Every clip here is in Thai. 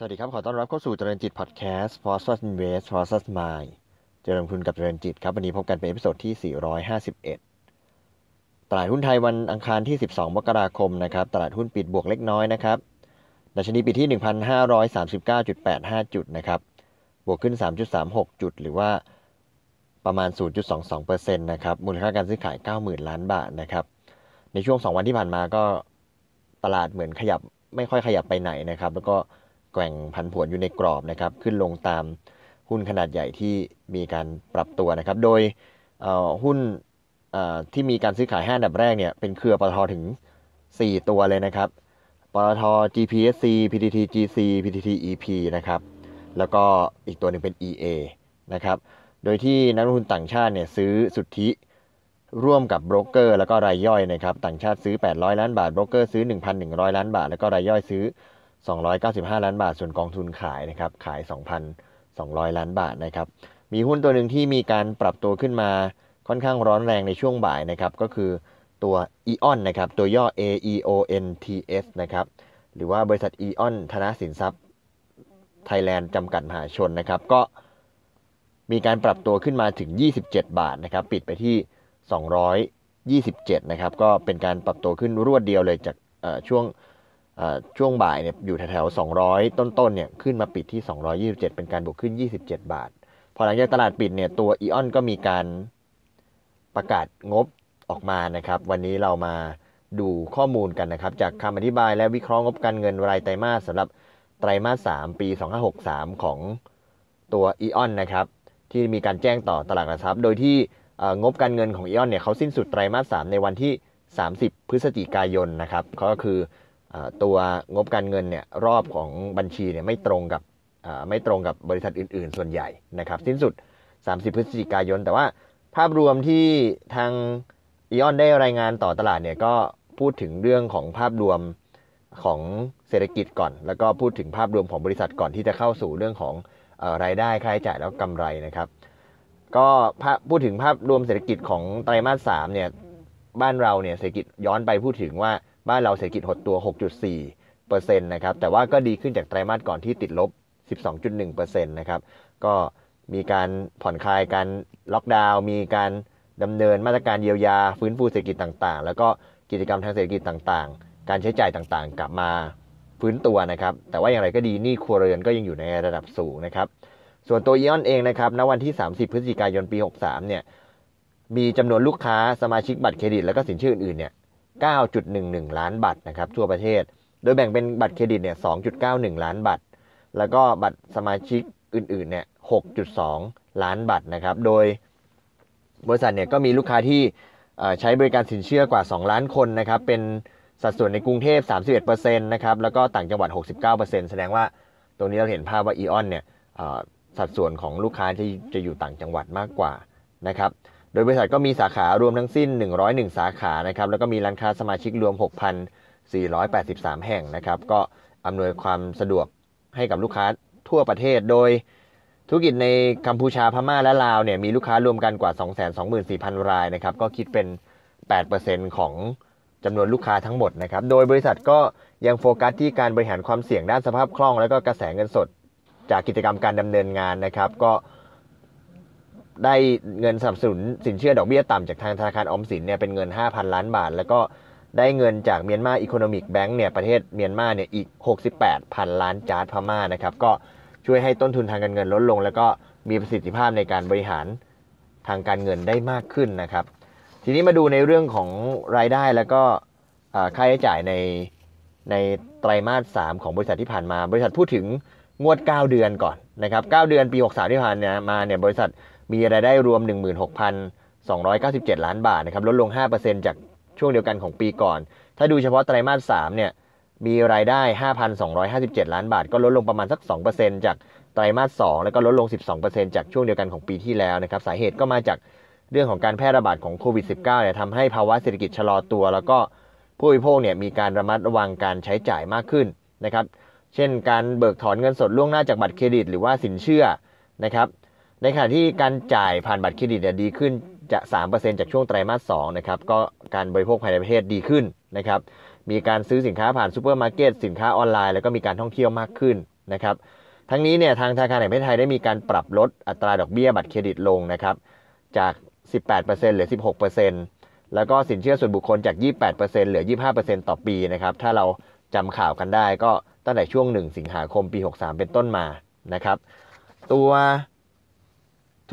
สวัสดีครับ ขอต้อนรับเข้าสู่เจริญจิตพอดแคสต์ Process Invest Process Mind เจริญคุณกับเจริญจิตครับ วันนี้พบกันเป็นเอพิโซดที่ 451 ตลาดหุ้นไทยวันอังคารที่ 12มกราคมนะครับ ตลาดหุ้นปิดบวกเล็กน้อยนะครับ ดัชนีปิดที่ 1,539.85 จุดนะครับ บวกขึ้น 3.36 จุด หรือว่าประมาณ 0.22%นะครับ มูลค่าการซื้อขาย90,000 ล้านบาทนะครับ ในช่วง2วันที่ผ่านมาก็ตลาดเหมือนขยับไม่ค่อยขยับไปไหนนะครับ แล้วก็แกว่งพันผวนอยู่ในกรอบนะครับขึ้นลงตามหุ้นขนาดใหญ่ที่มีการปรับตัวนะครับโดยหุ้นที่มีการซื้อขายห้าดับแรกเนี่ยเป็นเครือปตทถึง 4 ตัวเลยนะครับปตท GPSC PTT GC PTT EP นะครับแล้วก็อีกตัวหนึ่งเป็น EA นะครับโดยที่นักลงทุนต่างชาติเนี่ยซื้อสุทธิร่วมกับโบรกเกอร์แล้วก็รายย่อยนะครับต่างชาติซื้อ 800 ล้านบาทโบรกเกอร์ซื้อ 1,100 ล้านบาทแล้วก็รายย่อยซื้อ295 ล้านบาทส่วนกองทุนขายนะครับ ขาย 2,200 ล้านบาทนะครับ มีหุ้นตัวหนึ่งที่มีการปรับตัวขึ้นมาค่อนข้างร้อนแรงในช่วงบ่ายนะครับ ก็คือตัว e ออนนะครับ ตัวย่อ AEONTS นะครับหรือว่าบริษัท e ออนธนสินทรัพย์ไทยแลนด์จำกัดมหาชนนะครับ ก็มีการปรับตัวขึ้นมาถึง 27 บาทนะครับ ปิดไปที่ 227นะครับก็เป็นการปรับตัวขึ้นรวดเดียวเลยจากช่วงช่วงบ่ายเนี่ยอยู่แถวๆ200 ต้นๆเนี่ยขึ้นมาปิดที่ 227 เป็นการบวกขึ้น 27 บาท พอหลังจากตลาดปิดเนี่ยตัวอีออนก็มีการประกาศงบออกมานะครับ วันนี้เรามาดูข้อมูลกันนะครับ จากคำอธิบายและวิเคราะห์งบการเงินรายไตรมาสสำหรับไตรมาส 3 ปี2563 ของตัวอีออนนะครับ ที่มีการแจ้งต่อตลาดหลักทรัพย์โดยที่งบการเงินของอีออนเนี่ยเขาสิ้นสุดไตรมาส3ในวันที่ 30 พฤศจิกายนนะครับ ก็คือตัวงบการเงินเนี่ยรอบของบัญชีเนี่ยไม่ตรงกับไม่ตรงกับบริษัทอื่น ๆ ส่วนใหญ่นะครับสิ้นสุด 30พฤศจิกายน แต่ว่าภาพรวมที่ทางอีออนได้รายงานต่อตลาดเนี่ยก็พูดถึงเรื่องของภาพรวมของเศรษฐกิจก่อน แล้วก็พูดถึงภาพรวมของบริษัทก่อนที่จะเข้าสู่เรื่องของรายได้ค่าใช้จ่ายแล้วกำไรนะครับก็พูดถึงภาพรวมเศรษฐกิจของไตรมาสสามเนี่ยบ้านเราเนี่ยเศรษฐกิจย้อนไปพูดถึงว่าบ้านเราเศรษฐกิจหดตัว 6.4%นะครับ แต่ว่าก็ดีขึ้นจากไตรมาสก่อนที่ติดลบ 12.1%นะครับ ก็มีการผ่อนคลายการล็อกดาวน์ มีการดำเนินมาตรการเยียวยาฟื้นฟูเศรษฐกิจต่างๆ แล้วก็กิจกรรมทางเศรษฐกิจต่างๆ การใช้จ่ายต่างๆ กลับมาฟื้นตัวนะครับ แต่ว่าอย่างไรก็ดีหนี้ครัวเรือนก็ยังอยู่ในระดับสูงนะครับ ส่วนตัวอีออนเองนะครับณวันที่ 30 พฤศจิกายน ปี 63 เนี่ย มีจำนวนลูกค้าสมาชิกบัตรเครดิต และก็สินเชื่ออื่นๆ เนี่ย9.11 ล้านบัตรนะครับทั่วประเทศ โดยแบ่งเป็นบัตรเครดิตเนี่ย 2.91 ล้านบัตร แล้วก็บัตรสมาชิกอื่น ๆ เนี่ย 6.2 ล้านบัตรนะครับ โดยบริษัทเนี่ยก็มีลูกค้าที่ใช้บริการสินเชื่อกว่า 2 ล้านคนนะครับ เป็นสัดส่วนในกรุงเทพ 31%นะครับ แล้วก็ต่างจังหวัด 69%แสดงว่าตรงนี้เราเห็นภาพว่าอีออนเนี่ยสัดส่วนของลูกค้าจะจะอยู่ต่างจังหวัดมากกว่านะครับโดยบริษัทก็มีสาขารวมทั้งสิ้น 101 สาขานะครับ แล้วก็มีร้านค้าสมาชิกรวม 6,483 แห่งนะครับ ก็อำนวยความสะดวกให้กับลูกค้าทั่วประเทศ โดยธุรกิจในกัมพูชาพม่าและลาวเนี่ยมีลูกค้ารวมกันกว่า 224,000 รายนะครับ ก็คิดเป็น 8%ของจำนวนลูกค้าทั้งหมดนะครับ โดยบริษัทก็ยังโฟกัสที่การบริหารความเสี่ยงด้านสภาพคล่องและก็กระแสเงินสด จากกิจกรรมการดำเนินงานนะครับ ก็ได้เงินสนับสนุนสินเชื่อดอกเบี้ยต่ำจากทางธนาคารออมสินเนี่ยเป็นเงิน 5,000 ล้านบาท แล้วก็ได้เงินจากเมียนมาอีโคโนมิกแบงก์เนี่ยประเทศ เมียนมาเนี่ยอีก 68พันล้านจาร์ดพม่านะครับก็ช่วยให้ต้นทุนทางการเงินลดลง แล้วก็มีประสิทธิภาพในการบริหารทางการเงินได้มากขึ้นนะครับทีนี้มาดูในเรื่องของรายได้แล้วก็ค่าใช้จ่ายในในไตรามาส3ของบริษัทที่ผ่านมา บริษัทพูดถึงงวด 9 เดือนก่อนนะครับ9เดือนปี63ที่ผ่านมาเนี่ยบริษัทมีรายได้รวม 16,297 ล้านบาทนะครับลดลง 5%จากช่วงเดียวกันของปีก่อน ถ้าดูเฉพาะไตรมาส3เนี่ยมีรายได้ 5,257ล้านบาท ก็ลดลงประมาณสัก 2%จากไตรมาส2แล้วก็ลดลง12%จากช่วงเดียวกันของปีที่แล้วนะครับสาเหตุก็มาจากเรื่องของการแพร่ระบาดของโควิด -19 เนี่ยทำให้ภาวะเศรษฐกิจชะลอตัว แล้วก็ผู้บริโภคเนี่ยมีการระมัดระวังการใช้จ่ายมากขึ้นนะครับ เช่นการเบิกถอนเงินสดล่วงหน้าจากบัตรเครดิต หรือว่าสินเชื่อนะครับในขณะที่การจ่ายผ่านบัตรเครดิตดีขึ้นจะ3%จากช่วงไตรมาส2นะครับก็การบริโภคภายในประเทศดีขึ้นนะครับ มีการซื้อสินค้าผ่านซูเปอร์มาร์เก็ตสินค้าออนไลน์แล้วก็มีการท่องเที่ยวมากขึ้นนะครับ ทั้งนี้เนี่ยทางธนาคารแห่งประเทศไทยได้มีการปรับลดอัตราดอกเบี้ยบัตรเครดิตลงนะครับ จาก 18%เหลือ 16%แล้วก็สินเชื่อส่วนบุคคลจาก 28%เหลือ25%ต่อปีนะครับถ้าเราจำข่าวกันได้ ก็ตั้งแต่ช่วง1สิงหาคมปี 63 เป็นต้นมานะครับ ตัว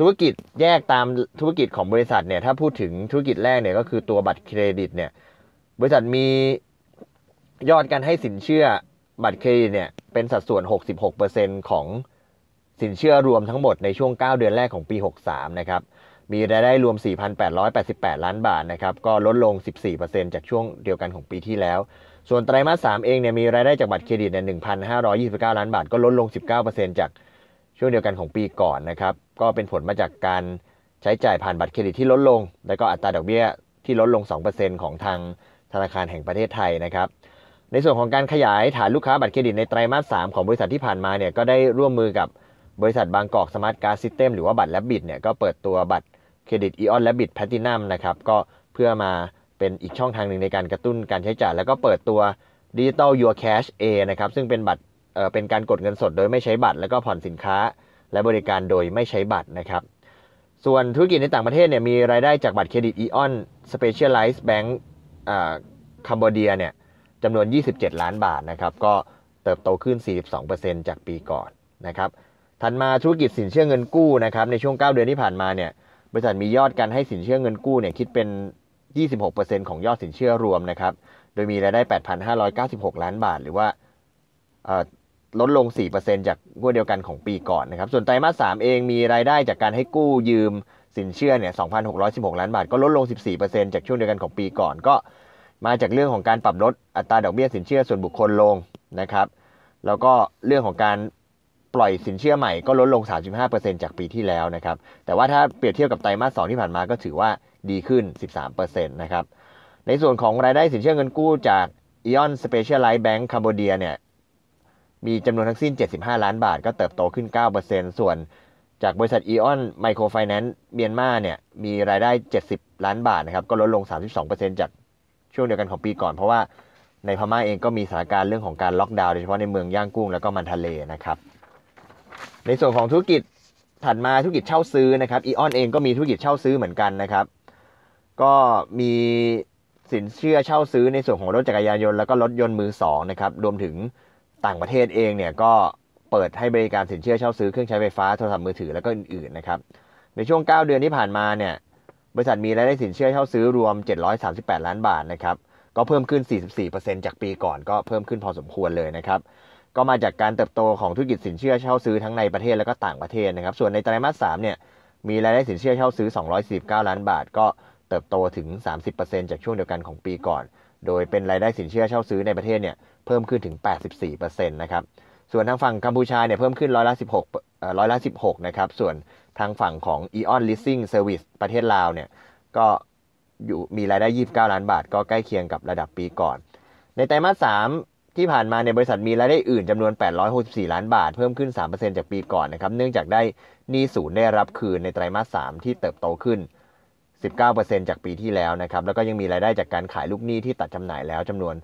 ธุรกิจแยกตามธุรกิจของบริษัทเนี่ยถ้าพูดถึงธุรกิจแรกเนี่ยก็คือตัวบัตรเครดิตเนี่ยบริษัทมียอดการให้สินเชื่อบัตรเครดิตเนี่ยเป็นสัดส่วน 66%ของสินเชื่อรวมทั้งหมดในช่วง 9 เดือนแรกของปี 63นะครับมีรายได้รวม 4,888 ล้านบาทนะครับก็ลดลง 14%จากช่วงเดียวกันของปีที่แล้ว ส่วนไตรมาส3เองเนี่ยมีรายได้จากบัตรเครดิตเนี่ย1,529ล้านบาท ก็ลดลง19%จากช่วงเดียวกันของปีก่อนนะครับ ก็เป็นผลมาจากการใช้จ่ายผ่านบัตรเครดิตที่ลดลง และก็อัตราดอกเบี้ยที่ลดลง 2%ของทางธนาคารแห่งประเทศไทยนะครับ ในส่วนของการขยายฐานลูกค้าบัตรเครดิตในไตรมาส3ของบริษัทที่ผ่านมาเนี่ยก็ได้ร่วมมือกับบริษัทบางกอกสมาร์ทการ์ดซิสเต็มหรือว่าบัตรและบิดเนี่ยก็เปิดตัวบัตรเครดิตอีออนและบิดแพลตินัมนะครับก็เพื่อมาเป็นอีกช่องทางหนึ่งในการกระตุ้นการใช้จ่าย แล้วก็เปิดตัวดิจิตอลยู r Cash A นะครับซึ่งเป็นบัตรเป็นการกดเงินสดโดยไม่ใช้บัตรแล้วก็ผ่อนสินค้าและบริการโดยไม่ใช้บัตรนะครับส่วนธุรกิจในต่างประเทศเนี่ยมีรายได้จากบัตรเครดิตอีออนสเปเชียลไลซ์แบงก์คัมโบเดียเนี่ยจำนวน 27 ล้านบาทนะครับ ก็เติบโตขึ้น 42%จากปีก่อนนะครับถัดมาธุรกิจสินเชื่อเงินกู้นะครับ ในช่วง 9 เดือนที่ผ่านมาเนี่ยบริษัทมียอดการให้สินเชื่อเงินกู้เนี่ยคิดเป็น 26%ของยอดสินเชื่อรวมนะครับโดยมีรายได้8,596ล้านบาท หรือว่าลดลง 4%จากงวดเดียวกันของปีก่อนนะครับ ส่วนไตรมาส3เองมีรายได้จากการให้กู้ยืมสินเชื่อเนี่ย 2,616 ล้านบาท ก็ลดลง 14%จากช่วงเดียวกันของปีก่อน ก็ มาจากเรื่องของการปรับลดอัตราดอกเบี้ยสินเชื่อส่วนบุคคลลงนะครับ แล้วก็เรื่องของการปล่อยสินเชื่อใหม่ก็ลดลง 35%จากปีที่แล้วนะครับ แต่ว่าถ้าเปรียบเทียบกับไตรมาส2ที่ผ่านมาก็ถือว่าดีขึ้น 13%นะครับ ในส่วนของรายได้สินเชื่อเงินกู้จากอออ n s p เ c i a l i ล e d Bank Cambodia เนี่ยมีจำนวนทั้งสิ้น 75 ล้านบาทก็เติบโตขึ้น 9%ส่วนจากบริษัทอีออนไมโครไฟแนนซ์เมียนมาเนี่ยมีรายได้ 70 ล้านบาทนะครับ ก็ลดลง 32%จากช่วงเดียวกันของปีก่อน เพราะว่าในพม่าเองก็มีสถานการณ์เรื่องของการล็อกดาวน์โดยเฉพาะในเมืองย่างกุ้งแล้วก็มันทะเลนะครับในส่วนของธุรกิจถัดมาธุรกิจเช่าซื้อนะครับอีออนเองก็มีธุรกิจเช่าซื้อเหมือนกันนะครับก็มีสินเชื่อเช่าซื้อในส่วนของรถจักรยานยนต์แล้วก็รถยนต์มือสองนะครับรวมถึงต่างประเทศเองเนี่ยก็เปิดให้บริการสินเชื่อเช่าซื้อเครื่องใช้ไฟฟ้าโทรศัพท์มือถือแล้วก็อื่นๆนะครับในช่วง 9 เดือนที่ผ่านมาเนี่ยบริษัทมีรายได้สินเชื่อเช่าซื้อรวม 738 ล้านบาทนะครับก็เพิ่มขึ้น 44%จากปีก่อนก็เพิ่มขึ้นพอสมควรเลยนะครับก็มาจากการเติบโตของธุรกิจสินเชื่อเช่าซื้อทั้งในประเทศและก็ต่างประเทศนะครับส่วนในไตรมาส3เนี่ยมีรายได้สินเชื่อเช่าซื้อ249ล้านบาท ก็เติบโตถึง 30%จากช่วงเดียวกันของปีก่อนโดยเป็นรายได้สินเชื่อเช่าซื้อในประเทศเนี่ยเพิ่มขึ้นถึง 84%นะครับส่วนทางฝั่งกัมพูชาเนี่ยเพิ่มขึ้นร้อยละ16ร้อยละ16 นะครับส่วนทางฝั่งของ Eon Leasing Service ประเทศลาวเนี่ยก็อยู่มีรายได้ 29 ล้านบาทก็ใกล้เคียงกับระดับปีก่อน ในไตรมาส 3 ที่ผ่านมาในบริษัทมีรายได้อื่นจำนวน 864 ล้านบาทเพิ่มขึ้น 3%จากปีก่อนนะครับเนื่องจากได้หนี้ศูนย์ได้รับคืนในไตรมาส 3 ที่เติบโตขึ้น19%จากปีที่แล้วนะครับ แล้วก็ยังมีรายได้จากการขายลูกหนี้ที่ตัดจำหน่ายแล้วจำนวน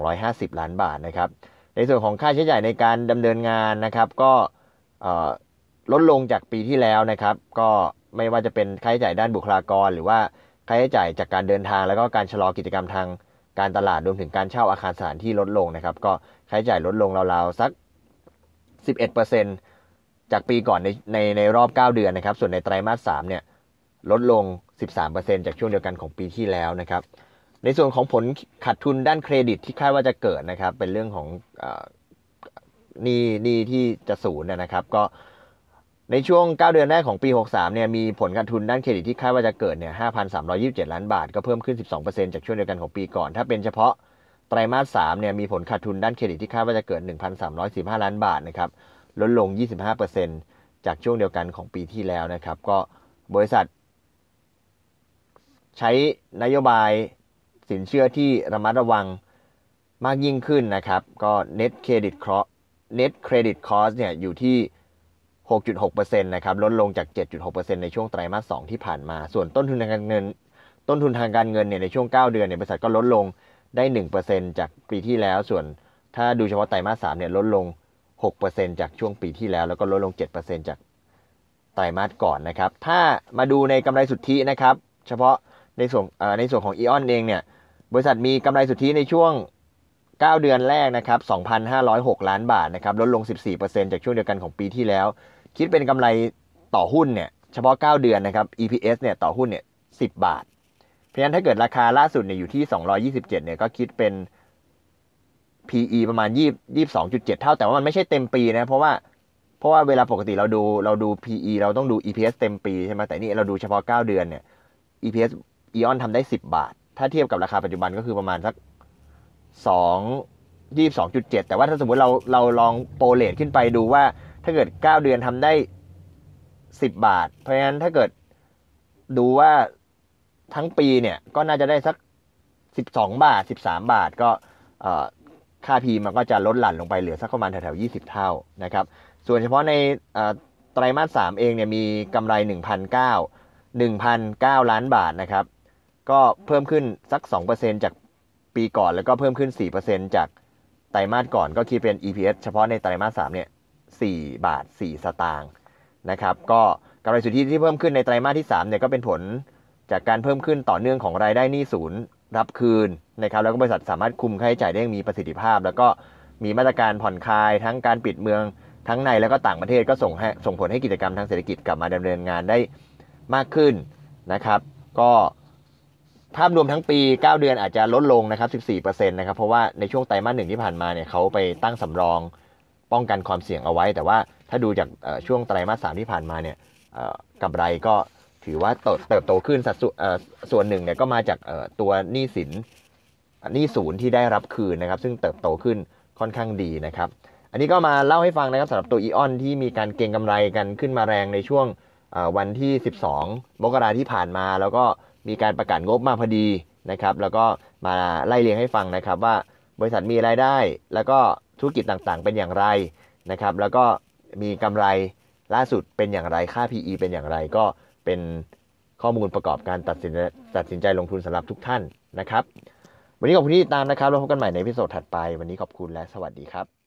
250 ล้านบาทนะครับ ในส่วนของค่าใช้จ่ายในการดำเนินงานนะครับก็ลดลงจากปีที่แล้วนะครับ ก็ไม่ว่าจะเป็นค่าใช้จ่ายด้านบุคลากร หรือว่าค่าใช้จ่ายจากการเดินทาง แล้วก็การชะลอกิจกรรมทางการตลาดรวมถึงการเช่าอาคารสถานที่ลดลงนะครับก็ค่าใช้จ่ายลดลงราวๆสัก11%จากปีก่อนในในในรอบ 9 เดือนนะครับ ส่วนในไตรมาส3เนี่ยลดลง 13%จากช่วงเดียวกันของปีที่แล้วนะครับ ในส่วนของผลขาดทุนด้านเครดิตที่คาดว่าจะเกิดนะครับ เป็นเรื่องของนี่นี่ที่จะศูนย์นะครับ ก็ในช่วง 9 เดือนแรกของปี 63เนี่ย มีผลขาดทุนด้านเครดิตที่คาดว่าจะเกิด เนี่ย5,327ล้านบาท ก็เพิ่มขึ้น 12%จากช่วงเดียวกันของปีก่อน ถ้าเป็นเฉพาะไตรมาส3เนี่ย มีผลขาดทุนด้านเครดิตที่คาดว่าจะเกิด 1,315ล้านบาทนะครับ ลดลง25%จากช่วงเดียวกันของปีที่แล้วนะครับ ก็บริษัทใช้นโยบายสินเชื่อที่ระมัดระวังมากยิ่งขึ้นนะครับก็ net credit cost net credit cost เนี่ยอยู่ที่ 6.6%นะครับลดลงจาก 7.6%ในช่วงไตรมาส 2 ที่ผ่านมา ส่วนต้นทุนทางการเงินต้นทุนทางการเงินเนี่ยในช่วง 9 เดือนเนี่ยบริษัทก็ลดลงได้ 1%จากปีที่แล้ว ส่วนถ้าดูเฉพาะไตรมาส3เนี่ยลดลง 6%จากช่วงปีที่แล้ว แล้วก็ลดลง 7%จากไตรมาสก่อนนะครับถ้ามาดูในกำไรสุทธินะครับเฉพาะในส่วนในส่วนของอีออนเองเนี่ยบริษัทมีกำไรสุทธิในช่วง 9 เดือนแรกนะครับ2,506 ล้านบาทนะครับลดลง 14%จากช่วงเดียวกันของปีที่แล้ว คิดเป็นกำไรต่อหุ้นเนี่ยเฉพาะ 9 เดือนนะครับ EPS เนี่ยต่อหุ้นเนี่ย10 บาท เพราะฉะนั้นถ้าเกิดราคาล่าสุดเนี่ยอยู่ที่ 227เนี่ยก็คิดเป็น PE ประมาณ22.7 เท่าแต่ว่ามันไม่ใช่เต็มปีนะเพราะว่า เพราะว่าเวลาปกติเราดูเราดู PE เราต้องดู EPS เต็มปีใช่ไหมแต่นี่เราดูเฉพาะ 9 เดือนเนี่ย EPS อีออนทำได้สิบาท ถ้าเทียบกับราคาปัจจุบันก็คือประมาณสักสองยี่สองจุดเจ็ดแต่ว่าถ้าสมมติเรา เราลองโปรเลทขึ้นไปดูว่า ถ้าเกิดเก้าเดือนทำได้สิบบาท เพราะฉะนั้นถ้าเกิดดูว่าทั้งปีเนี่ย ก็น่าจะได้สักสิบสองบาทสิบสามบาท ก็ค่าพีมันก็จะลดหลั่นลงไปเหลือสักประมาณแถวๆยี่สิบเท่านะครับ ส่วนเฉพาะในไตรมาสสามเองเนี่ย มีกำไรหนึ่งพันเก้าหนึ่งพันเก้าล้านบาทนะครับก็เพิ่มขึ้นสัก 2%จากปีก่อนแล้วก็เพิ่มขึ้น 4%จากไตรมาสก่อนก็คิดเป็น EPS เฉพาะในไตรมาส3เนี่ย4บาท 4 สตางค์นะครับก็กำไรสุทธิที่เพิ่มขึ้นในไตรมาสที่3เนี่ยก็เป็นผลจากการเพิ่มขึ้นต่อเนื่องของรายได้หนี้ศูนย์รับคืนนะครับแล้วก็บริษัทสามารถคุมค่าใช้จ่ายได้มีประสิทธิภาพ แล้วก็มีมาตรการผ่อนคลาย ทั้งการปิดเมือง ทั้งในแล้วก็ต่างประเทศก็ส่งให้ส่งผลให้กิจกรรมทางเศรษฐกิจกลับมาดำเนินงานได้มากขึ้นนะครับ ก็ภาพรวมทั้งปี 9 เดือนอาจจะลดลงนะครับ14%นะครับเพราะว่าในช่วงไตรมาสหนึ่งที่ผ่านมาเนี่ยเขาไปตั้งสำรองป้องกันความเสี่ยงเอาไว้ แต่ว่าถ้าดูจากช่วงไตรมาสสามที่ผ่านมาเนี่ยกำไรก็ถือว่าเติบโตขึ้นสัดส่วนหนึ่งเนี่ยก็มาจากตัวหนี้สินหนี้ศูนย์ที่ได้รับคืนนะครับ ซึ่งเติบโตขึ้นค่อนข้างดีนะครับ อันนี้ก็มาเล่าให้ฟังนะครับสำหรับตัวอีออนที่มีการเก็งกำไรกันขึ้นมาแรงในช่วงวันที่12มกราที่ผ่านมาแล้วก็มีการประกาศงบมาพอดีนะครับแล้วก็มาไล่เรียงให้ฟังนะครับว่าบริษัทมีรายได้แล้วก็ธุรกิจต่างๆเป็นอย่างไรนะครับแล้วก็มีกำไรล่าสุดเป็นอย่างไรค่า PE เป็นอย่างไรก็เป็นข้อมูลประกอบการตัดสินตัดสินใจลงทุนสำหรับทุกท่านนะครับ วันนี้ขอบคุณที่ติดตามนะครับเราพบกันใหม่ในพิโซดถัดไป วันนี้ขอบคุณและสวัสดีครับ